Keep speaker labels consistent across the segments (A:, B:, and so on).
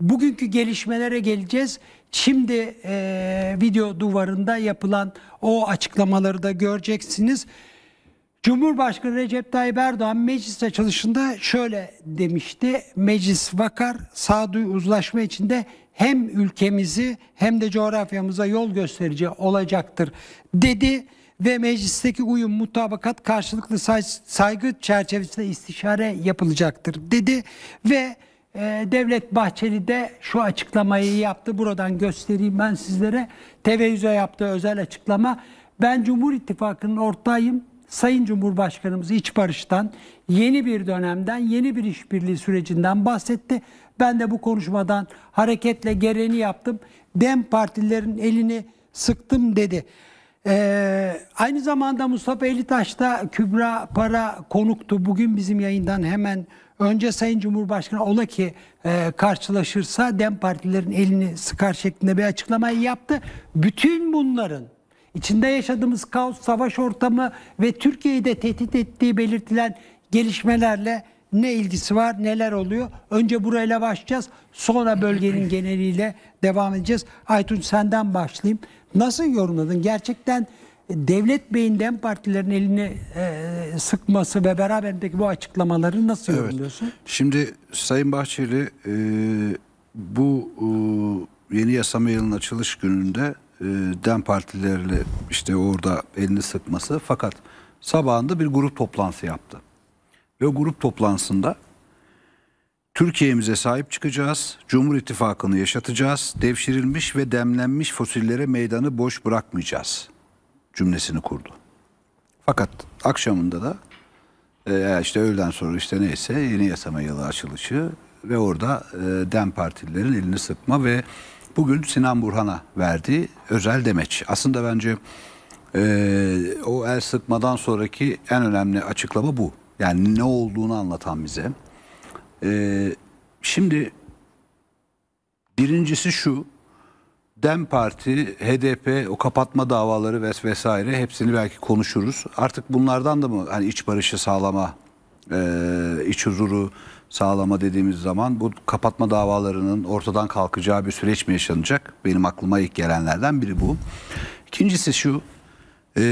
A: Bugünkü gelişmelere geleceğiz. Şimdi e, video duvarında yapılan o açıklamaları da göreceksiniz. Cumhurbaşkanı Recep Tayyip Erdoğan meclis açılışında şöyle demişti. Meclis vakar sağduyu uzlaşma içinde hem ülkemizi hem de coğrafyamıza yol gösterici olacaktır dedi ve meclisteki uyum mutabakat karşılıklı saygı çerçevesinde istişare yapılacaktır dedi ve ee, Devlet Bahçeli de şu açıklamayı yaptı. Buradan göstereyim ben sizlere. TVÜZ'e yaptığı özel açıklama. Ben Cumhur İttifakı'nın ortağıyım. Sayın Cumhurbaşkanımız iç barıştan, yeni bir dönemden, yeni bir işbirliği sürecinden bahsetti. Ben de bu konuşmadan hareketle gereğini yaptım. Dem partilerin elini sıktım dedi. Ee, aynı zamanda Mustafa Elitaş da Kübra Para konuktu. Bugün bizim yayından hemen önce Sayın Cumhurbaşkanı ola ki e, karşılaşırsa dem partilerin elini sıkar şeklinde bir açıklamayı yaptı. Bütün bunların içinde yaşadığımız kaos, savaş ortamı ve Türkiye'yi de tehdit ettiği belirtilen gelişmelerle ne ilgisi var, neler oluyor? Önce burayla başlayacağız, sonra bölgenin geneliyle devam edeceğiz. Aytun senden başlayayım. Nasıl yorumladın? Gerçekten e, devlet beyinden partilerin elini e, sıkması ve beraberindeki bu açıklamaları nasıl evet. yorumluyorsun?
B: Şimdi Sayın Bahçeli e, bu e, yeni yasama yılının açılış gününde e, dem partilerle işte orada elini sıkması fakat sabahında bir grup toplantısı yaptı ve grup toplantısında Türkiye'mize sahip çıkacağız, Cumhur İttifakı'nı yaşatacağız, devşirilmiş ve demlenmiş fosillere meydanı boş bırakmayacağız cümlesini kurdu. Fakat akşamında da e, işte öğleden sonra işte neyse yeni yasama yılı açılışı ve orada e, DEM partililerin elini sıkma ve bugün Sinan Burhan'a verdiği özel demeç. Aslında bence e, o el sıkmadan sonraki en önemli açıklama bu. Yani ne olduğunu anlatan bize. Ee, şimdi birincisi şu. DEM Parti, HDP, o kapatma davaları ves vesaire hepsini belki konuşuruz. Artık bunlardan da mı hani iç barışı sağlama, e, iç huzuru sağlama dediğimiz zaman bu kapatma davalarının ortadan kalkacağı bir süreç mi yaşanacak? Benim aklıma ilk gelenlerden biri bu. İkincisi şu, e,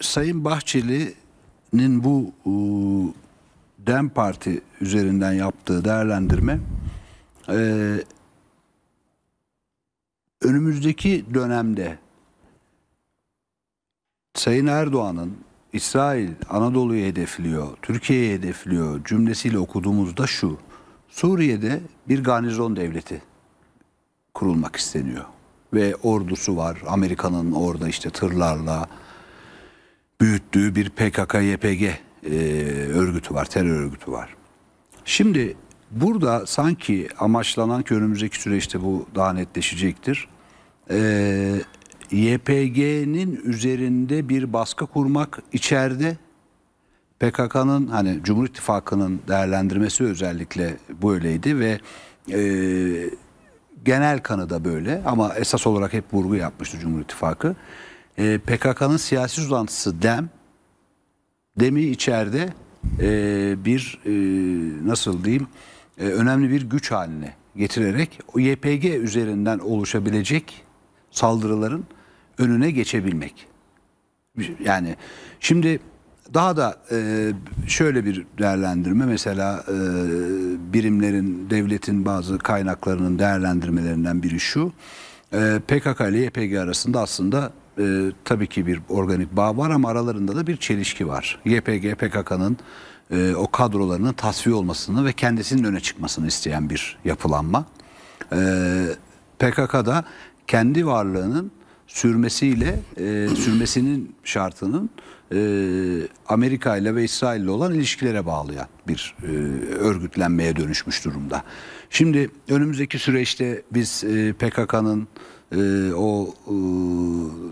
B: Sayın Bahçeli nin bu e, Dem Parti üzerinden yaptığı değerlendirme e, önümüzdeki dönemde Sayın Erdoğan'ın İsrail Anadolu'yu hedefliyor, Türkiye'yi hedefliyor cümlesiyle okuduğumuzda şu. Suriye'de bir garnizon devleti kurulmak isteniyor. Ve ordusu var. Amerika'nın orada işte tırlarla, büyüttüğü bir PKK-YPG e, örgütü var, terör örgütü var. Şimdi burada sanki amaçlanan ki önümüzdeki süreçte bu daha netleşecektir. E, YPG'nin üzerinde bir baskı kurmak içeride PKK'nın hani Cumhur İttifakı'nın değerlendirmesi özellikle böyleydi ve e, genel kanı da böyle ama esas olarak hep vurgu yapmıştı Cumhur İttifakı e, PKK'nın siyasi uzantısı DEM, DEM'i içeride e, bir e, nasıl diyeyim e, önemli bir güç haline getirerek o YPG üzerinden oluşabilecek saldırıların önüne geçebilmek. Yani şimdi daha da e, şöyle bir değerlendirme mesela e, birimlerin, devletin bazı kaynaklarının değerlendirmelerinden biri şu. E, PKK ile YPG arasında aslında e, tabii ki bir organik bağ var ama aralarında da bir çelişki var. YPG, PKK'nın e, o kadrolarının tasfiye olmasını ve kendisinin öne çıkmasını isteyen bir yapılanma. E, PKK'da kendi varlığının sürmesiyle e, sürmesinin şartının e, Amerika ile ve İsrail ile olan ilişkilere bağlayan bir e, örgütlenmeye dönüşmüş durumda. Şimdi önümüzdeki süreçte biz e, PKK'nın e, o e,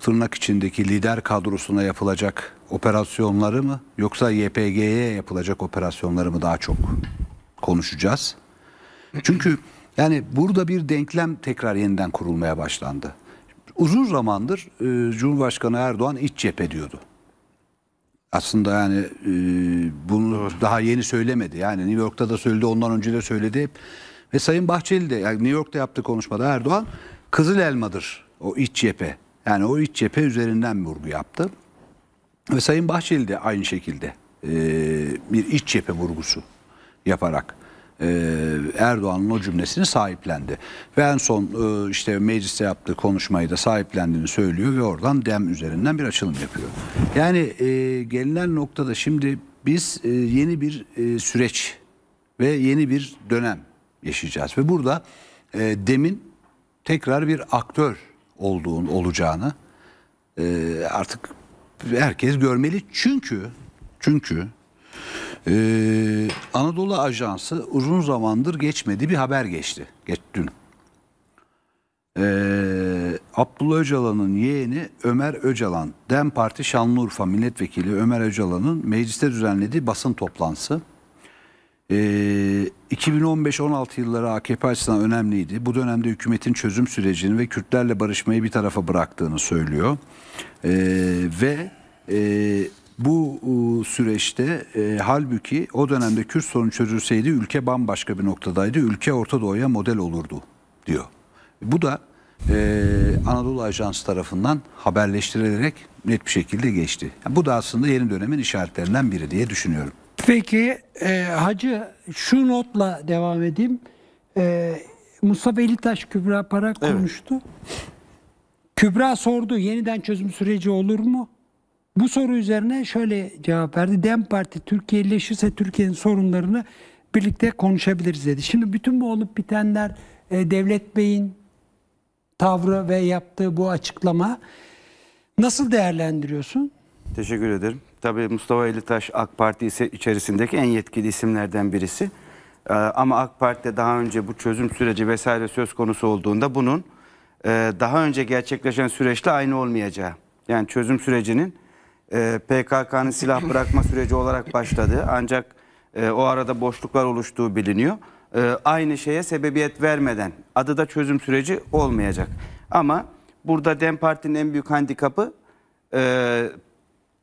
B: tırnak içindeki lider kadrosuna yapılacak operasyonları mı yoksa YPG'ye yapılacak operasyonları mı daha çok konuşacağız. Çünkü yani burada bir denklem tekrar yeniden kurulmaya başlandı. Uzun zamandır e, Cumhurbaşkanı Erdoğan iç cephe diyordu. Aslında yani e, bunu Doğru. daha yeni söylemedi. Yani New York'ta da söyledi, ondan önce de söyledi. Ve Sayın Bahçeli de yani New York'ta yaptığı konuşmada Erdoğan Kızıl elmadır o iç cephe. Yani o iç cephe üzerinden vurgu yaptı. Ve Sayın Bahçeli de aynı şekilde e, bir iç cephe vurgusu yaparak e, Erdoğan'ın o cümlesini sahiplendi. Ve en son e, işte mecliste yaptığı konuşmayı da sahiplendiğini söylüyor ve oradan dem üzerinden bir açılım yapıyor. Yani gelinen noktada şimdi biz yeni bir süreç ve yeni bir dönem yaşayacağız. Ve burada demin tekrar bir aktör olduğun olacağını e, artık herkes görmeli. Çünkü çünkü e, Anadolu Ajansı uzun zamandır geçmedi bir haber geçti. Geç, dün. E, Abdullah Öcalan'ın yeğeni Ömer Öcalan, DEM Parti Şanlıurfa Milletvekili Ömer Öcalan'ın mecliste düzenlediği basın toplantısı 2015-16 ee, yılları AKP açısından önemliydi. Bu dönemde hükümetin çözüm sürecini ve Kürtlerle barışmayı bir tarafa bıraktığını söylüyor. E, ve e, bu süreçte e, halbuki o dönemde Kürt sorunu çözülseydi ülke bambaşka bir noktadaydı. Ülke Orta Doğu'ya model olurdu diyor. Bu da e, Anadolu Ajansı tarafından haberleştirilerek net bir şekilde geçti. Yani bu da aslında yeni dönemin işaretlerinden biri diye düşünüyorum.
A: Peki e, Hacı şu notla devam edeyim. E, Mustafa Elitaş Kübra Parak evet. konuştu. Kübra sordu yeniden çözüm süreci olur mu? Bu soru üzerine şöyle cevap verdi. Dem Parti Türkiye'leşirse Türkiye'nin sorunlarını birlikte konuşabiliriz dedi. Şimdi bütün bu olup bitenler e, Devlet Bey'in tavrı ve yaptığı bu açıklama nasıl değerlendiriyorsun?
C: Teşekkür ederim. Tabii Mustafa Elitaş AK Parti ise içerisindeki en yetkili isimlerden birisi. Ee, ama AK Parti'de daha önce bu çözüm süreci vesaire söz konusu olduğunda bunun e, daha önce gerçekleşen süreçle aynı olmayacağı. Yani çözüm sürecinin e, PKK'nın silah bırakma süreci olarak başladı. ancak e, o arada boşluklar oluştuğu biliniyor. E, aynı şeye sebebiyet vermeden adı da çözüm süreci olmayacak. Ama burada DEM Parti'nin en büyük handikapı e,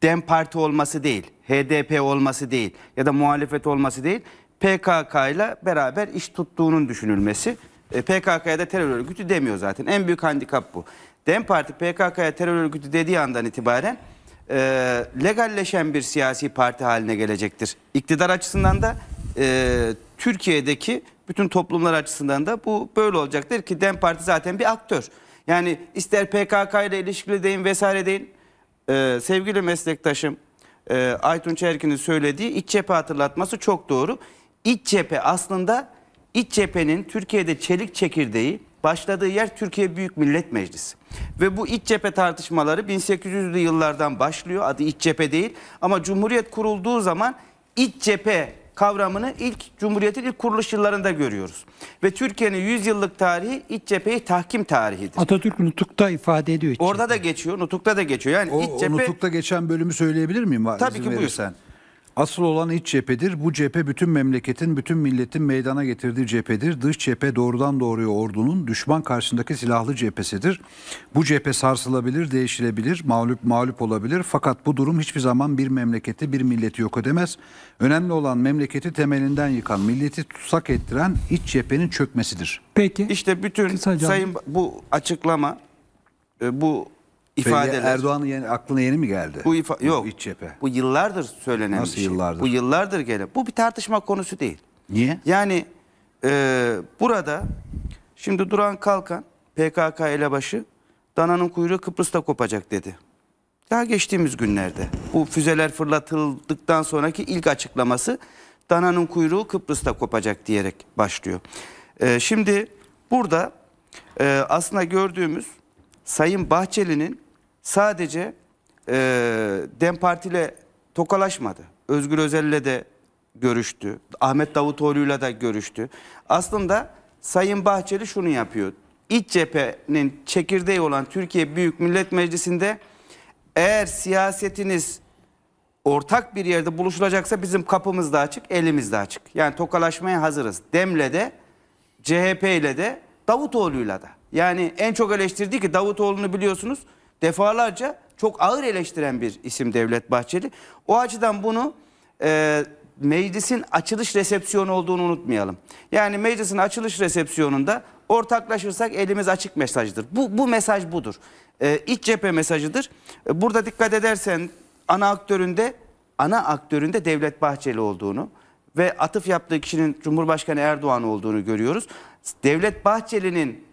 C: DEM Parti olması değil, HDP olması değil ya da muhalefet olması değil, PKK ile beraber iş tuttuğunun düşünülmesi. E, PKK'ya da terör örgütü demiyor zaten. En büyük handikap bu. DEM Parti PKK'ya terör örgütü dediği andan itibaren e, legalleşen bir siyasi parti haline gelecektir. İktidar açısından da e, Türkiye'deki bütün toplumlar açısından da bu böyle olacaktır ki DEM Parti zaten bir aktör. Yani ister PKK ile ilişkili deyin vesaire deyin e, sevgili meslektaşım e, Aytun Çerkin'in söylediği iç cephe hatırlatması çok doğru. İç cephe aslında iç cephenin Türkiye'de çelik çekirdeği başladığı yer Türkiye Büyük Millet Meclisi. Ve bu iç cephe tartışmaları 1800'lü yıllardan başlıyor. Adı iç cephe değil ama Cumhuriyet kurulduğu zaman iç cephe kavramını ilk Cumhuriyet'in ilk kuruluş yıllarında görüyoruz. Ve Türkiye'nin 100 yıllık tarihi iç cepheyi tahkim tarihidir.
A: Atatürk nutukta ifade ediyor. Iç
C: Orada da geçiyor, nutukta da geçiyor. Yani o, iç cephe... O nutukta geçen bölümü söyleyebilir miyim? Tabii İzin ki buyur.
B: Asıl olan iç cephedir. Bu cephe bütün memleketin, bütün milletin meydana getirdiği cephedir. Dış cephe doğrudan doğruya ordunun düşman karşısındaki silahlı cephesidir. Bu cephe sarsılabilir, değişilebilir, mağlup mağlup olabilir. Fakat bu durum hiçbir zaman bir memleketi, bir milleti yok edemez. Önemli olan memleketi temelinden yıkan, milleti tutsak ettiren iç cephenin çökmesidir.
C: Peki. İşte bütün Kısaca. sayın bu açıklama e, bu ifadeler. Erdoğan'ın yeni, aklına yeni mi geldi? Bu ifa yok. İç cephe. Bu yıllardır söylenen Nasıl bir şey. yıllardır? Bu yıllardır gelen. Bu bir tartışma konusu değil. Niye? Yani e, burada şimdi Duran Kalkan PKK elebaşı dananın kuyruğu Kıbrıs'ta kopacak dedi. Daha geçtiğimiz günlerde bu füzeler fırlatıldıktan sonraki ilk açıklaması dananın kuyruğu Kıbrıs'ta kopacak diyerek başlıyor. Ee, şimdi burada e, aslında gördüğümüz Sayın Bahçeli'nin sadece e, Dem Parti ile tokalaşmadı. Özgür Özel ile de görüştü. Ahmet Davutoğlu ile de görüştü. Aslında Sayın Bahçeli şunu yapıyor. İç cephenin çekirdeği olan Türkiye Büyük Millet Meclisi'nde eğer siyasetiniz ortak bir yerde buluşulacaksa bizim kapımız da açık, elimiz de açık. Yani tokalaşmaya hazırız. Demle de, CHP ile de, Davutoğlu'yla da. Yani en çok eleştirdiği ki Davutoğlu'nu biliyorsunuz defalarca çok ağır eleştiren bir isim Devlet Bahçeli. O açıdan bunu e, meclisin açılış resepsiyonu olduğunu unutmayalım. Yani meclisin açılış resepsiyonunda ortaklaşırsak elimiz açık mesajdır. Bu, bu mesaj budur. E, iç cephe mesajıdır. E, burada dikkat edersen ana aktöründe ana aktöründe Devlet Bahçeli olduğunu ve atıf yaptığı kişinin Cumhurbaşkanı Erdoğan olduğunu görüyoruz. Devlet Bahçeli'nin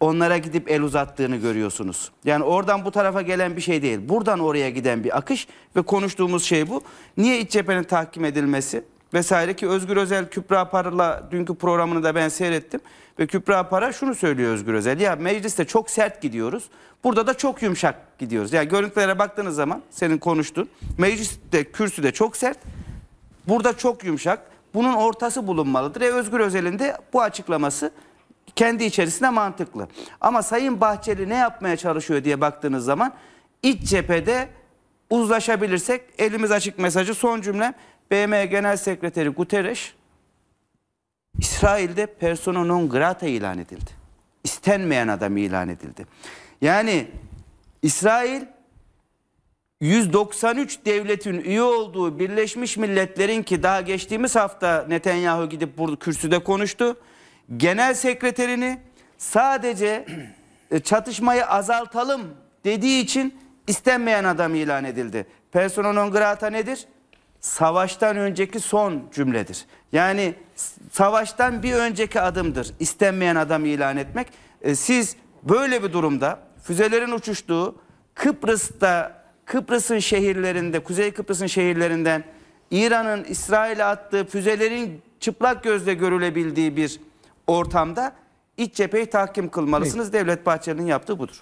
C: onlara gidip el uzattığını görüyorsunuz. Yani oradan bu tarafa gelen bir şey değil. Buradan oraya giden bir akış ve konuştuğumuz şey bu. Niye iç cephenin tahkim edilmesi vesaire ki Özgür Özel Kübra Para'la dünkü programını da ben seyrettim. Ve Kübra Para şunu söylüyor Özgür Özel. Ya mecliste çok sert gidiyoruz. Burada da çok yumuşak gidiyoruz. Yani görüntülere baktığınız zaman senin konuştuğun mecliste kürsüde çok sert. Burada çok yumuşak. Bunun ortası bulunmalıdır. E Özgür Özel'in de bu açıklaması kendi içerisinde mantıklı. Ama Sayın Bahçeli ne yapmaya çalışıyor diye baktığınız zaman iç cephede uzlaşabilirsek elimiz açık mesajı son cümle BM Genel Sekreteri Guterres İsrail'de persona non grata ilan edildi. İstenmeyen adam ilan edildi. Yani İsrail 193 devletin üye olduğu Birleşmiş Milletler'in ki daha geçtiğimiz hafta Netanyahu gidip burada kürsüde konuştu genel sekreterini sadece e, çatışmayı azaltalım dediği için istenmeyen adam ilan edildi. Persona non grata nedir? Savaştan önceki son cümledir. Yani savaştan bir önceki adımdır. İstenmeyen adam ilan etmek. E, siz böyle bir durumda füzelerin uçuştuğu Kıbrıs'ta Kıbrıs'ın şehirlerinde, Kuzey Kıbrıs'ın şehirlerinden İran'ın İsrail'e attığı füzelerin çıplak gözle görülebildiği bir ortamda iç cepheyi tahkim kılmalısınız. Evet. Devlet Bahçeli'nin yaptığı budur.